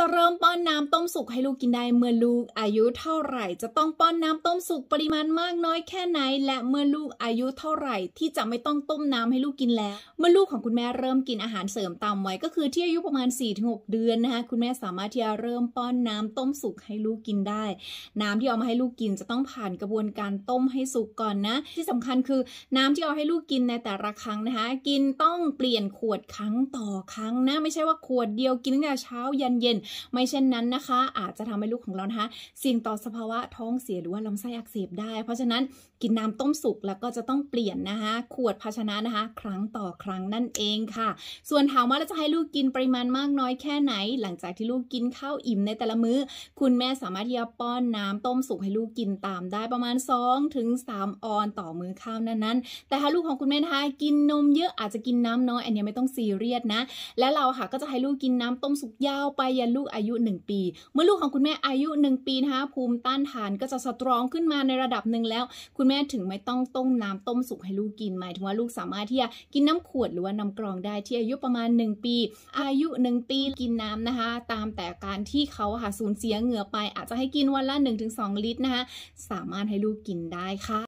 จะเริ่มป้อนน้ำต้มสุกให้ลูกกินได้เมื่อลูกอายุเท่าไหร่ จะต้องป้อนน้ำต้มสุกปริมาณมากน้อยแค่ไหน และเมื่อลูกอายุเท่าไหร่ ที่จะไม่ต้องต้มน้ำให้ลูกกินแล้ว เมื่อลูกของคุณแม่เริ่มกินอาหารเสริมตามไว้ก็คือ ที่อายุประมาณ 4-6 เดือนนะคะคุณแม่สามารถที่จะเริ่มป้อนน้ำต้มสุกให้ลูกกินได้ น้ำที่เอามาให้ลูกกินจะต้องผ่านกระบวนการต้มให้สุกก่อนนะ ที่สำคัญคือน้ำที่เอาให้ลูกกินในแต่ละครั้งนะคะกินต้องเปลี่ยนขวดครั้งต่อครั้งนะ ไม่ใช่ว่าขวดเดียวกินตั้งแต่เช้า ยันเย็นไม่เช่นนั้นนะคะ อาจจะทำให้ลูกของเรานะคะเสี่ยงต่อสภาวะท้องเสียหรือว่าลำไส้อักเสบได้เพราะฉะนั้น กินน้ำต้มสุกแล้วก็จะต้องเปลี่ยนนะคะ ขวดภาชนะนะคะ ครั้งต่อครั้งนั่นเองค่ะ ส่วนถามว่าเราจะให้ลูกกินปริมาณมากน้อยแค่ไหน หลังจากที่ลูกกินข้าวอิ่มในแต่ละมื้อคุณแม่สามารถที่จะป้อนน้ำต้มสุกให้ลูกกินตามได้ประมาณ2ถึงสออนต่อมื้อข้าวนั้นๆแต่ถ้าลูกของคุณแม่นะคะกินนมเยอะอาจจะกินน้ำน้อย อันนี้ไม่ต้องซีเรียสนะ และเราค่ะก็จะให้ลูกกินน้ำต้มสุกยาวไปอย่าลูกอายุ 1 ปี เมื่อลูกของคุณแม่อายุ 1 ปีนะคะ ภูมิต้านทานก็จะสตรองขึ้นมาในระดับหนึ่งแล้ว คุณแม่ถึงไม่ต้องต้มน้ำต้มสุกให้ลูกกินหมายถึงว่าลูกสามารถที่จะกินน้ำขวดหรือว่าน้ากรองได้ที่อายุประมาณ 1 ปี อายุ 1 ปีกินน้ำนะคะ ตามแต่การที่เขาค่ะสูญเสียเหงื่อไป อาจจะให้กินวันละ1-2 ลิตรนะคะสามารถให้ลูกกินได้ค่ะ